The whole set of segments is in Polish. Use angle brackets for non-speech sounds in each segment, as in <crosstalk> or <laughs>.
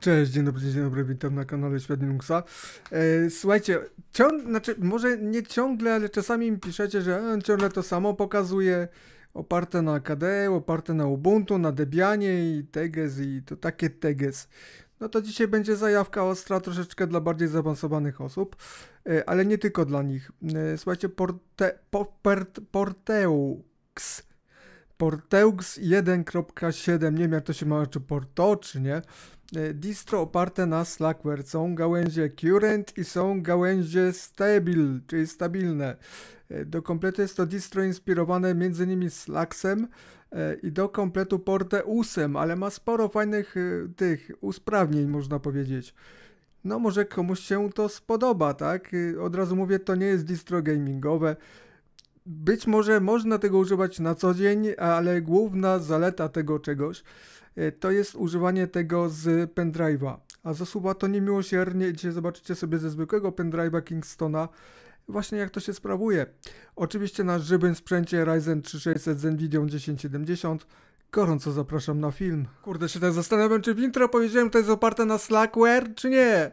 Cześć, dzień dobry, dzień dobry, witam na kanale Świat Linuxa. E, słuchajcie, ciąg, znaczy, może nie ciągle, ale czasami mi piszecie, że e, ciągle to samo pokazuje, oparte na KDE, oparte na Ubuntu, na Debianie i Teges i to takie Teges. No to dzisiaj będzie zajawka ostra troszeczkę dla bardziej zaawansowanych osób, e, ale nie tylko dla nich. E, słuchajcie, porte, por, per, Porteux, Porteux 1.7, nie wiem jak to się ma, czy Porto, czy nie, E, distro oparte na Slackware. Są gałęzie current i są gałęzie stable, czyli stabilne. E, do kompletu jest to distro inspirowane m.in. Slacksem e, i do kompletu portę 8, ale ma sporo fajnych tych usprawnień, można powiedzieć. No może komuś się to spodoba, tak? Od razu mówię, to nie jest distro gamingowe, być może można tego używać na co dzień, ale główna zaleta tego czegoś e, to jest używanie tego z pendrive'a. A zasuwa to niemiłosiernie, gdzie zobaczycie sobie ze zwykłego pendrive'a Kingstona właśnie jak to się sprawuje. Oczywiście na żywym sprzęcie Ryzen 3600 z Nvidia 1070 gorąco zapraszam na film. Kurde, się tak zastanawiam, czy w intro powiedziałem, to jest oparte na Slackware, czy nie?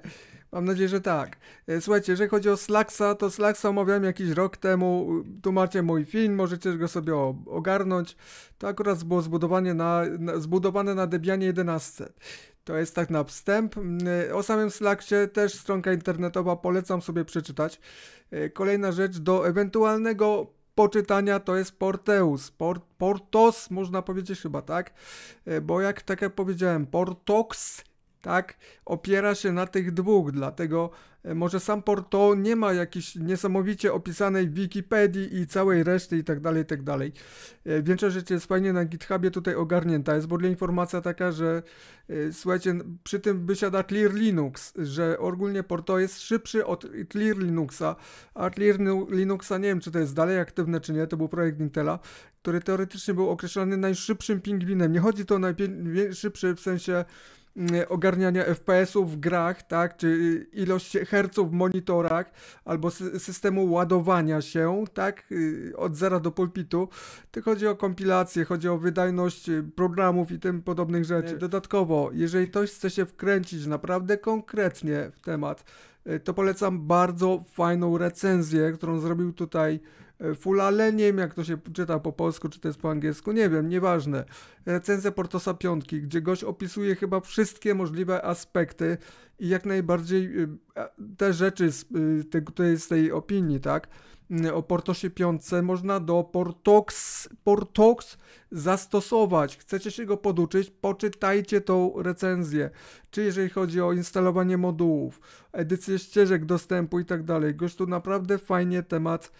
Mam nadzieję, że tak. E, słuchajcie, jeżeli chodzi o Slacksa, to Slacksa omawiałem jakiś rok temu. Tu macie mój film, możecie go sobie ogarnąć. To akurat było zbudowanie na, zbudowane na Debianie 11. To jest tak na wstęp. Mm, e, o samym Slacksie też stronka internetowa, polecam sobie przeczytać. E, kolejna rzecz do ewentualnego poczytania to jest Porteus. Port, portos można powiedzieć chyba, tak? Bo jak, tak jak powiedziałem, Portox tak, opiera się na tych dwóch, dlatego e, może sam Porto nie ma jakiejś niesamowicie opisanej Wikipedii i całej reszty i tak dalej, i tak dalej. E, Większość rzeczy jest fajnie na GitHubie tutaj ogarnięta. Jest w ogóle informacja taka, że e, słuchajcie, przy tym wysiada Clear Linux, że ogólnie Porto jest szybszy od Clear Linuxa, a Clear Linuxa nie wiem, czy to jest dalej aktywne, czy nie, to był projekt Intela, który teoretycznie był określany najszybszym pingwinem. Nie chodzi to o najszybszy w sensie Y, ogarniania FPS-ów w grach, tak, czy y, ilość herców w monitorach, albo systemu ładowania się, tak, y, od zera do pulpitu, to chodzi o kompilację, chodzi o wydajność programów i tym podobnych rzeczy. Dodatkowo, jeżeli ktoś chce się wkręcić naprawdę konkretnie w temat, to polecam bardzo fajną recenzję, którą zrobił tutaj E, Fulale, nie wiem jak to się czyta po polsku, czy to jest po angielsku, nie wiem, nieważne. Recenzja Portosa Piątki, gdzie gość opisuje chyba wszystkie możliwe aspekty i jak najbardziej y, te rzeczy z, y, te, z tej opinii, tak? Y, o Portosie można do Portox, Portox zastosować. Chcecie się go poduczyć? Poczytajcie tą recenzję. Czy jeżeli chodzi o instalowanie modułów, edycję ścieżek dostępu i tak dalej. Gość tu naprawdę fajnie temat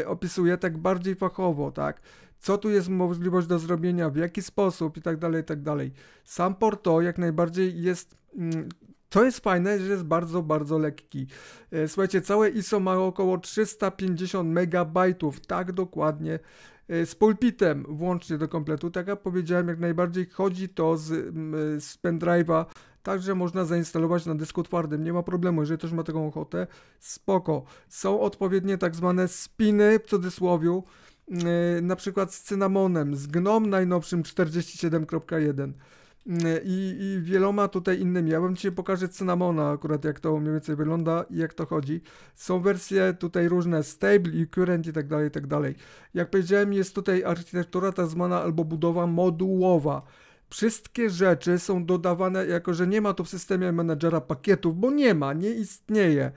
y, opisuje, tak bardziej fachowo, tak? Co tu jest możliwość do zrobienia, w jaki sposób i tak dalej, i tak dalej. Sam Porto jak najbardziej jest mm, to jest fajne, że jest bardzo, bardzo lekki. E, słuchajcie, całe ISO ma około 350 MB, tak dokładnie e, z pulpitem włącznie do kompletu. Tak jak powiedziałem, jak najbardziej chodzi to z, z pendrive'a, także można zainstalować na dysku twardym, nie ma problemu, jeżeli ktoś ma taką ochotę, spoko. Są odpowiednie tak zwane spiny, w cudzysłowie, yy, na przykład z cynamonem, z GNOM najnowszym 47.1. Mm, i, i wieloma tutaj innymi. Ja wam dzisiaj pokażę cynamona akurat, jak to mniej więcej wygląda i jak to chodzi. Są wersje tutaj różne, stable i current i tak dalej, i tak dalej. Jak powiedziałem, jest tutaj architektura tak zwana albo budowa modułowa. Wszystkie rzeczy są dodawane, jako że nie ma to w systemie menedżera pakietów, bo nie ma, nie istnieje.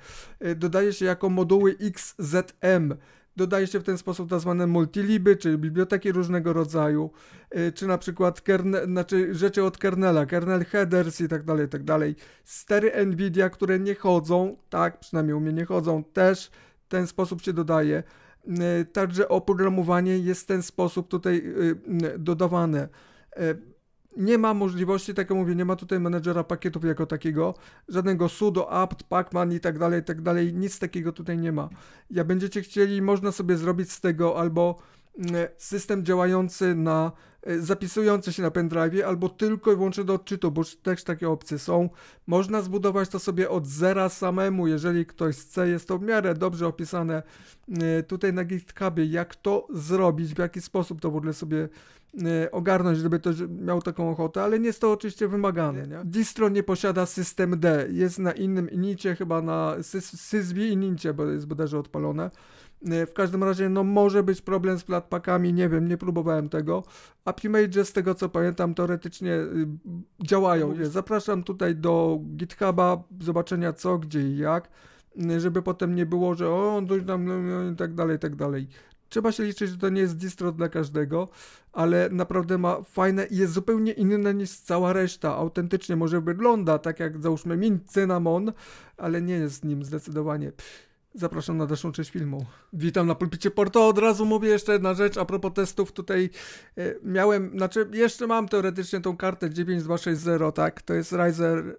Y, dodaje się jako moduły XZM. Dodaje się w ten sposób tak zwane multiliby, czyli biblioteki różnego rodzaju, y, czy na przykład kerne, znaczy rzeczy od kernela, kernel headers i tak dalej, i tak dalej. Stery NVIDIA, które nie chodzą, tak, przynajmniej u mnie nie chodzą, też w ten sposób się dodaje. Y, także oprogramowanie jest w ten sposób tutaj y, dodawane nie ma możliwości, tak jak mówię, nie ma tutaj menedżera pakietów jako takiego, żadnego sudo, apt, pacman i tak dalej, i tak dalej, nic takiego tutaj nie ma. Jak będziecie chcieli, można sobie zrobić z tego albo Mm, system działający na e, zapisujący się na pendrive albo tylko i wyłącznie do odczytu, bo też takie opcje są. Można zbudować to sobie od zera samemu, jeżeli ktoś chce. Jest to w miarę dobrze opisane mm, e, tutaj na GitHubie, jak to zrobić, w jaki sposób to w ogóle sobie mm, e, ogarnąć, żeby ktoś miał taką ochotę, ale nie jest to oczywiście wymagane. Nie? Distro nie posiada system D, jest na innym inicie, chyba na sys, sysbie i nincie, bo jest bodajże odpalone. Y, w każdym razie, no może być problem z flatpakami, nie wiem, nie próbowałem tego. A Pimage, z tego co pamiętam, teoretycznie y, działają. Zapraszam tutaj do GitHuba, zobaczenia co, gdzie i jak, y, żeby potem nie było, że o, coś tam no, no, i tak dalej, i tak dalej. Trzeba się liczyć, że to nie jest distro dla każdego, ale naprawdę ma fajne i jest zupełnie inne niż cała reszta. Autentycznie może wygląda tak jak załóżmy Mint Cynamon, ale nie jest nim zdecydowanie. Zapraszam na dalszą część filmu. Witam na pulpicie Porto. Od razu mówię jeszcze jedna rzecz a propos testów. Tutaj y, miałem, znaczy jeszcze mam teoretycznie tą kartę 9260, tak? To jest Riser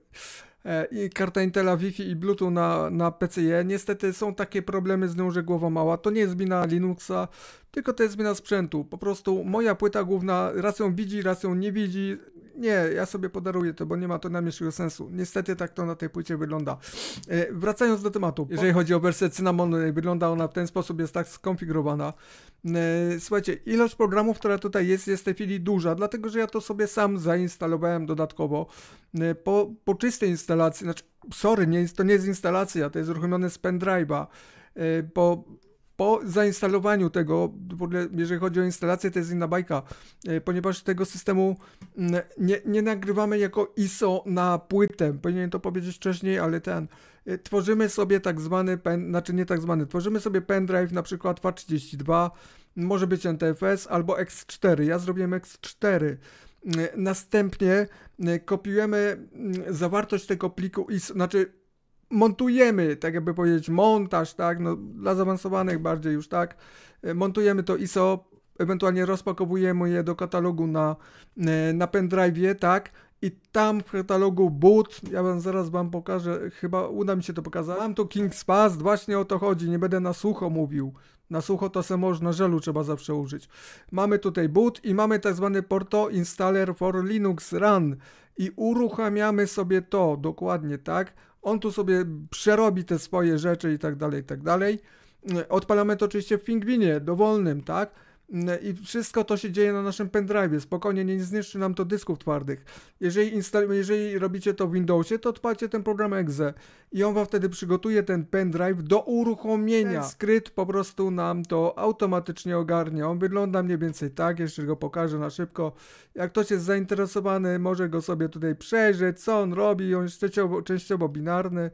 e, i karta Intela Wi-Fi i Bluetooth na, na PCE. Niestety są takie problemy z nią, że głowa mała. To nie jest wina Linuxa, tylko to jest wina sprzętu. Po prostu moja płyta główna raz ją widzi, raz ją nie widzi nie, ja sobie podaruję to, bo nie ma to najmniejszego sensu. Niestety tak to na tej płycie wygląda. E, wracając do tematu, jeżeli chodzi o wersję Cinnamon, e, wygląda ona w ten sposób, jest tak skonfigurowana. E, słuchajcie, ilość programów, która tutaj jest, jest w tej chwili duża, dlatego że ja to sobie sam zainstalowałem dodatkowo. E, po, po czystej instalacji, znaczy, sorry, nie, to nie jest instalacja, to jest uruchomione z pendrive'a. Po e, po zainstalowaniu tego, w ogóle jeżeli chodzi o instalację, to jest inna bajka, e, ponieważ tego systemu mm, nie, nie nagrywamy jako ISO na płytę, powinienem to powiedzieć wcześniej, ale ten, e, tworzymy sobie tak zwany, pen, znaczy nie tak zwany, tworzymy sobie pendrive na przykład FAT32, może być NTFS albo X4, ja zrobiłem X4, e, Następnie kopiujemy mm, zawartość tego pliku ISO, znaczy montujemy, tak jakby powiedzieć, montaż, tak, no, dla zaawansowanych bardziej już, tak, e, montujemy to ISO, ewentualnie rozpakowujemy je do katalogu na, e, na pendrive'ie, tak, i tam w katalogu but, ja wam zaraz wam pokażę, chyba uda mi się to pokazać. Mam tu King's Pass, właśnie o to chodzi, nie będę na sucho mówił. Na sucho to se można, żelu trzeba zawsze użyć. Mamy tutaj boot i mamy tak zwany Porto Installer for Linux Run. I uruchamiamy sobie to, dokładnie tak. On tu sobie przerobi te swoje rzeczy i tak dalej, i tak dalej. Odpalamy to oczywiście w pingwinie, dowolnym, tak? I wszystko to się dzieje na naszym pendrive'u. Spokojnie, nie zniszczy nam to dysków twardych. Jeżeli, jeżeli robicie to w Windowsie, to odpalcie ten program exe i on wam wtedy przygotuje ten pendrive do uruchomienia. Ten tak. skrypt po prostu nam to automatycznie ogarnia. On wygląda mniej więcej tak, jeszcze go pokażę na szybko. Jak ktoś jest zainteresowany, może go sobie tutaj przejrzeć, co on robi. On jest częściowo, częściowo binarny,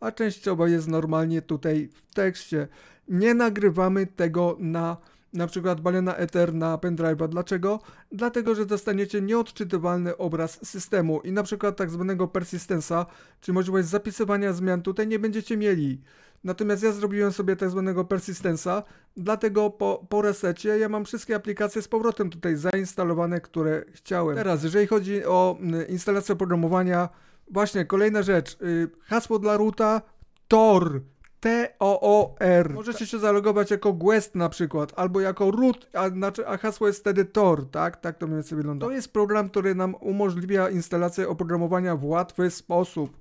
a częściowo jest normalnie tutaj w tekście. Nie nagrywamy tego na na przykład Balena Ether na pendrive'a. Dlaczego? Dlatego, że dostaniecie nieodczytywalny obraz systemu i na przykład tak zwanego persistence'a, czy możliwość zapisywania zmian tutaj nie będziecie mieli. Natomiast ja zrobiłem sobie tak zwanego persistence'a, dlatego po, po resecie ja mam wszystkie aplikacje z powrotem tutaj zainstalowane, które chciałem. Teraz, jeżeli chodzi o y, instalację oprogramowania, właśnie kolejna rzecz, y, hasło dla ruta, Tor, T-O-O-R. Możecie się zalogować jako Guest na przykład, albo jako root, a, znaczy, a hasło jest wtedy Tor, tak? Tak to mniej więcej wygląda. To jest program, który nam umożliwia instalację oprogramowania w łatwy sposób.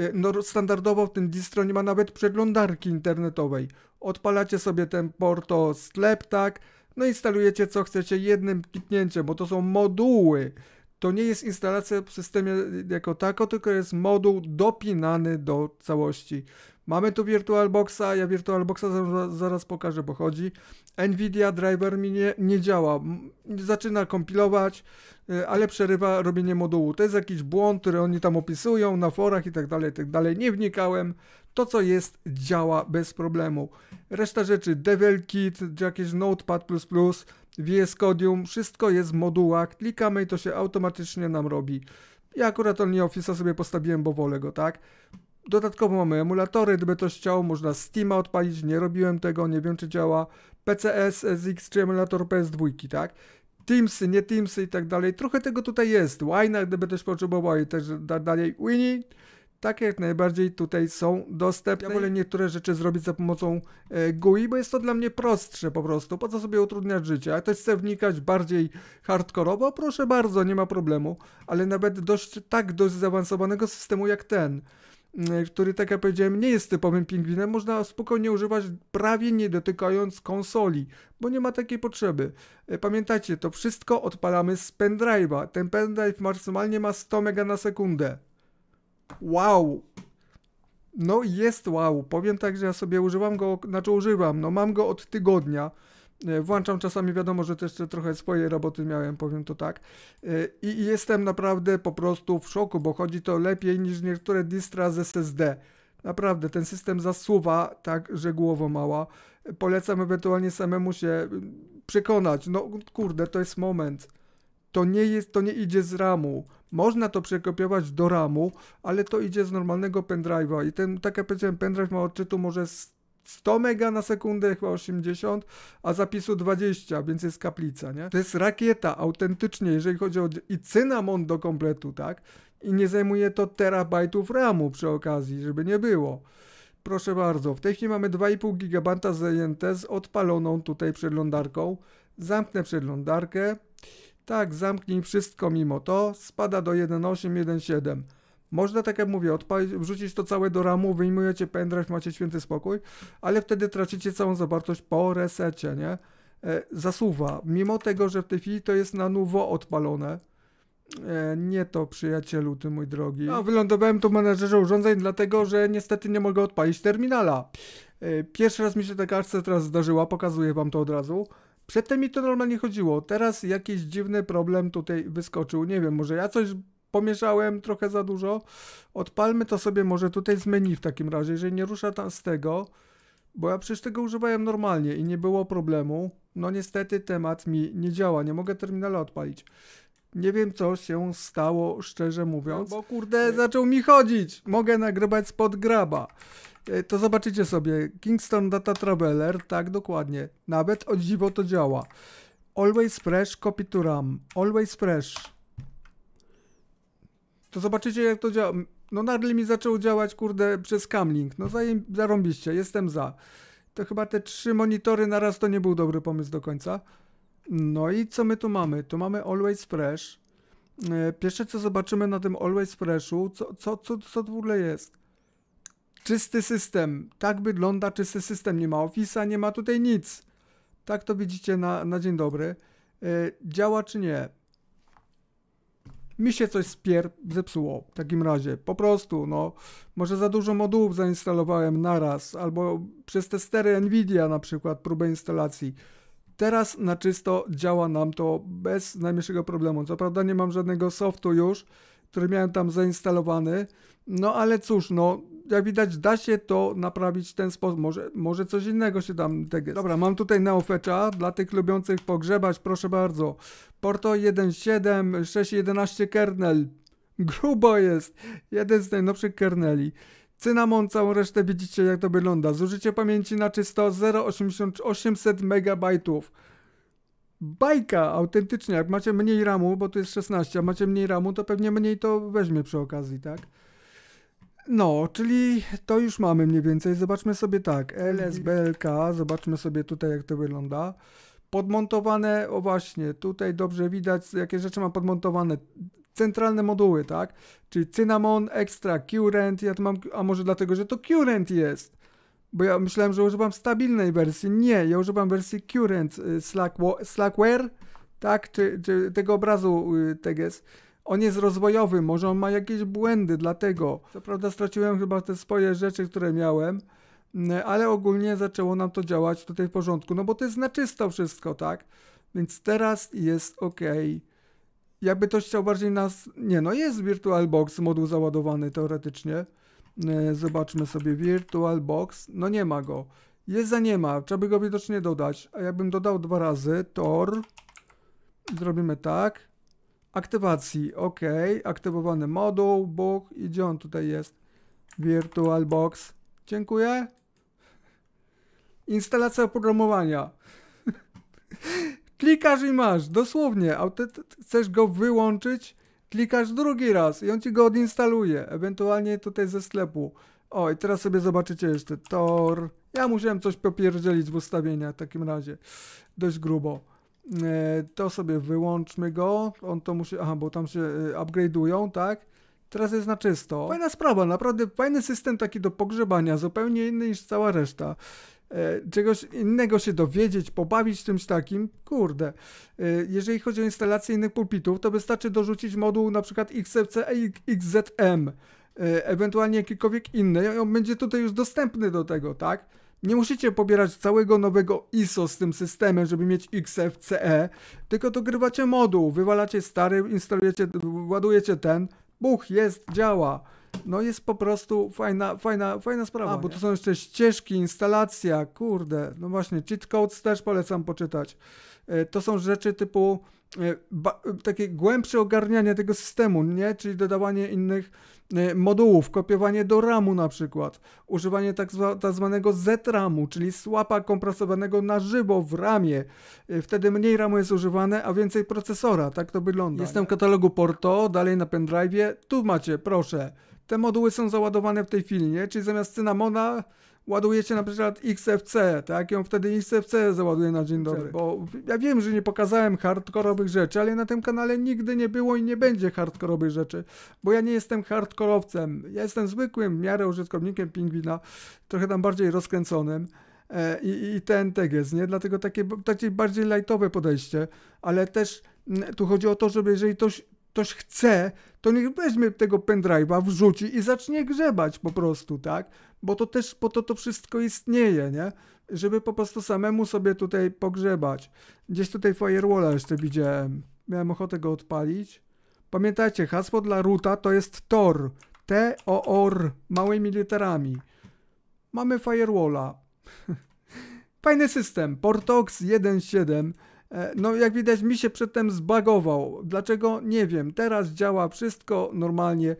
Y, no, standardowo w tym distro nie ma nawet przeglądarki internetowej. Odpalacie sobie ten porto sklep, tak? No instalujecie co chcecie jednym kliknięciem, bo to są moduły. To nie jest instalacja w systemie jako tako, tylko jest moduł dopinany do całości. Mamy tu VirtualBoxa, ja VirtualBoxa zaraz, pokażę, bo chodzi. Nvidia driver mi nie, nie działa. Zaczyna kompilować, y, ale przerywa robienie modułu. To jest jakiś błąd, który oni tam opisują na forach i tak dalej, tak dalej. Nie wnikałem. To, co jest, działa bez problemu. Reszta rzeczy, Devil jakieś Notepad++, VS Codium, wszystko jest w modułach. Klikamy i to się automatycznie nam robi. Ja akurat Only Office'a sobie postawiłem, bo wolę go, tak? Dodatkowo mamy emulatory, gdyby ktoś chciał, można Steama odpalić, nie robiłem tego, nie wiem czy działa. PCS, SX czy emulator PS2, tak? Teamsy, nie Teamsy i tak dalej. Trochę tego tutaj jest. Wine, gdyby też potrzebował i też dalej Winnie. Takie jak najbardziej tutaj są dostępne. Ja wolę niektóre rzeczy zrobić za pomocą e, GUI, bo jest to dla mnie prostsze po prostu. Po co sobie utrudniać życie? A ktoś chce wnikać bardziej hardkorowo? Proszę bardzo, nie ma problemu. Ale nawet dość tak dość zaawansowanego systemu jak ten. Y, który, tak jak powiedziałem, nie jest typowym pingwinem, można spokojnie używać prawie nie dotykając konsoli, bo nie ma takiej potrzeby. Y, pamiętajcie, to wszystko odpalamy z pendrive'a. Ten pendrive maksymalnie ma 100 mega na sekundę. Wow! No jest wow, powiem tak, że ja sobie używam go, znaczy używam, no mam go od tygodnia. E, włączam czasami, wiadomo, że też trochę swojej roboty miałem, powiem to tak. E, I jestem naprawdę po prostu w szoku, bo chodzi to lepiej niż niektóre distra z SSD. Naprawdę, ten system zasuwa tak, że głowa mała. E, polecam ewentualnie samemu się przekonać. No kurde, to jest moment. To nie jest, to nie idzie z ramu. Można to przekopiować do ramu, ale to idzie z normalnego pendrive'a i ten, tak jak powiedziałem, pendrive ma odczytu może 100 mega na sekundę, chyba 80, a zapisu 20, więc jest kaplica, nie? To jest rakieta, autentycznie, jeżeli chodzi o... i cynamon do kompletu, tak? I nie zajmuje to terabajtów RAMu przy okazji, żeby nie było. Proszę bardzo, w tej chwili mamy 2,5 GB zajęte z odpaloną tutaj przeglądarką. Zamknę przeglądarkę. Tak, zamknij wszystko mimo to. Spada do 1.8, 1.7. Można, tak jak mówię, odpalić, wrzucić to całe do ramu, wyjmujecie pendrive, macie święty spokój, ale wtedy tracicie całą zawartość po resecie, nie? E, zasuwa. Mimo tego, że w tej chwili to jest na nowo odpalone. E, nie to, przyjacielu, ty mój drogi. No, wylądowałem tu menedżerze urządzeń, dlatego, że niestety nie mogę odpalić terminala. E, pierwszy raz mi się ta akcja teraz zdarzyła, pokazuję wam to od razu. Przedtem mi to normalnie chodziło, teraz jakiś dziwny problem tutaj wyskoczył. Nie wiem, może ja coś pomierzałem trochę za dużo. Odpalmy to sobie może tutaj z menu w takim razie, jeżeli nie rusza tam z tego, bo ja przecież tego używałem normalnie i nie było problemu. No niestety temat mi nie działa, nie mogę terminala odpalić. Nie wiem, co się stało, szczerze mówiąc. No bo kurde, e, zaczął mi chodzić. Mogę nagrywać spod graba. E, to zobaczycie sobie. Kingston Data Traveler, tak dokładnie. Nawet o dziwo to działa. Always Fresh, copy to RAM. Always Fresh to zobaczycie jak to działa. No nagle mi zaczął działać, kurde, przez Camlink. No zajem, zarąbiście, jestem za. To chyba te trzy monitory na raz to nie był dobry pomysł do końca. No i co my tu mamy? Tu mamy Always Fresh. E, pierwsze co zobaczymy na tym Always Freshu, co, co, co, co to w ogóle jest? Czysty system. Tak wygląda czysty system. Nie ma Office'a, nie ma tutaj nic. Tak to widzicie na, na dzień dobry. E, działa czy nie? mi się coś spier zepsuło w takim razie. Po prostu, no, może za dużo modułów zainstalowałem naraz, albo przez te stery Nvidia na przykład próbę instalacji. Teraz na czysto działa nam to bez najmniejszego problemu. Co prawda nie mam żadnego softu już, który miałem tam zainstalowany. No ale cóż, no jak widać da się to naprawić w ten sposób. Może, może coś innego się tam tego. Dobra, mam tutaj Neofetcha. Dla tych lubiących pogrzebać, proszę bardzo. Porto 1.7, kernel. Grubo jest. Jeden z najnowszych kerneli. Cynamon, całą resztę widzicie jak to wygląda. Zużycie pamięci na czysto 0,800 MB bajka autentycznie. Jak macie mniej ramu, bo tu jest 16, a macie mniej ramu, to pewnie mniej to weźmie przy okazji, tak? No, czyli to już mamy mniej więcej. Zobaczmy sobie tak, LSBLK, zobaczmy sobie tutaj jak to wygląda. Podmontowane, o właśnie, tutaj dobrze widać jakie rzeczy mam podmontowane. Centralne moduły, tak? Czyli Cynamon, Extra, Current, ja tu mam, a może dlatego, że to Current jest. Bo ja myślałem, że używam stabilnej wersji. Nie, ja używam wersji current y, Slack, Slackware, tak? Czy, czy tego obrazu y, TGS. On jest rozwojowy, może on ma jakieś błędy, dlatego. Co prawda straciłem chyba te swoje rzeczy, które miałem, mm, ale ogólnie zaczęło nam to działać tutaj w porządku, no bo to jest na czysto wszystko, tak? Więc teraz jest ok. Jakby ktoś chciał bardziej nas... Nie, no jest VirtualBox moduł załadowany teoretycznie. E, zobaczmy sobie VirtualBox. No nie ma go. Jest za nie ma. Trzeba by go widocznie dodać. A ja bym dodał dwa razy. Tor. Zrobimy tak. Aktywacji. OK. Aktywowany moduł. Bóg. I gdzie on tutaj jest? VirtualBox. Dziękuję. Instalacja oprogramowania. <laughs> Klikasz i masz. Dosłownie. chcesz go wyłączyć? klikasz drugi raz i on ci go odinstaluje, ewentualnie tutaj ze sklepu. O, i teraz sobie zobaczycie jeszcze Tor. Ja musiałem coś popierdzielić w ustawieniach w takim razie, dość grubo. E, to sobie wyłączmy go, on to musi, aha, bo tam się e, upgrade'ują, tak? Teraz jest na czysto. Fajna sprawa, naprawdę fajny system taki do pogrzebania, zupełnie inny niż cała reszta. E, czegoś innego się dowiedzieć, pobawić czymś takim, kurde. E, jeżeli chodzi o instalację innych pulpitów, to wystarczy dorzucić moduł na przykład XFC XZM, e, ewentualnie jakikolwiek inny, on będzie tutaj już dostępny do tego, tak? Nie musicie pobierać całego nowego ISO z tym systemem, żeby mieć XFCE, tylko dogrywacie moduł, wywalacie stary, instalujecie, ładujecie ten, buch, jest, działa. No jest po prostu fajna, fajna, fajna sprawa. A, bo nie? tu są jeszcze ścieżki, instalacja, kurde. No właśnie, cheat codes też polecam poczytać. E, to są rzeczy typu e, takie głębsze ogarnianie tego systemu, nie? Czyli dodawanie innych e, modułów, kopiowanie do RAMu na przykład, używanie tak, zwa, tak zwanego Z-RAMu, czyli słapa kompresowanego na żywo w RAMie. Wtedy mniej RAMu jest używane, a więcej procesora. Tak to wygląda. Jestem w katalogu Porto, dalej na pendrive. Tu macie, proszę te moduły są załadowane w tej chwili, nie? Czyli zamiast cynamona ładujecie na przykład XFC, tak? Ją wtedy XFC załaduje na dzień dobry. Tak. Bo ja wiem, że nie pokazałem hardkorowych rzeczy, ale na tym kanale nigdy nie było i nie będzie hardkorowych rzeczy, bo ja nie jestem hardkorowcem. Ja jestem zwykłym w miarę użytkownikiem pingwina, trochę tam bardziej rozkręconym. E, I, i ten teges, nie? Dlatego takie, takie bardziej lightowe podejście, ale też mm, tu chodzi o to, żeby jeżeli ktoś ktoś chce, to niech weźmie tego pendrive'a, wrzuci i zacznie grzebać po prostu, tak? Bo to też po to to wszystko istnieje, nie? Żeby po prostu samemu sobie tutaj pogrzebać. Gdzieś tutaj firewalla jeszcze widziałem. Miałem ochotę go odpalić. Pamiętajcie, hasło dla ruta to jest TOR. T-O-R, małymi literami. Mamy firewalla. <laughs> Fajny system, Portox 1.7. E, no, jak widać, mi się przedtem zbagował. Dlaczego? Nie wiem. Teraz działa wszystko normalnie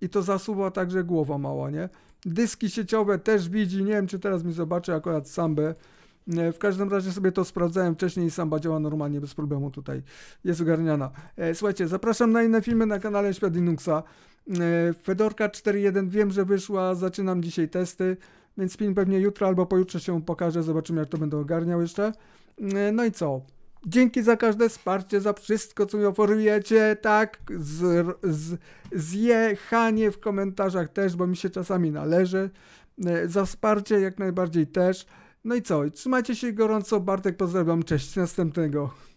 i to zasuwa także głowa mała, nie? Dyski sieciowe też widzi. Nie wiem, czy teraz mi zobaczy akurat Sambę. E, w każdym razie sobie to sprawdzałem wcześniej i Samba działa normalnie, bez problemu tutaj jest ogarniana. E, słuchajcie, zapraszam na inne filmy na kanale Świat Linuxa. Fedorka 4.1 wiem, że wyszła, zaczynam dzisiaj testy, więc film pewnie jutro albo pojutrze się pokaże, zobaczymy jak to będę ogarniał jeszcze. No i co? Dzięki za każde wsparcie, za wszystko, co mi oferujecie, tak, z, z, zjechanie w komentarzach też, bo mi się czasami należy, e, za wsparcie jak najbardziej też. No i co, trzymajcie się gorąco, Bartek pozdrawiam, cześć, następnego.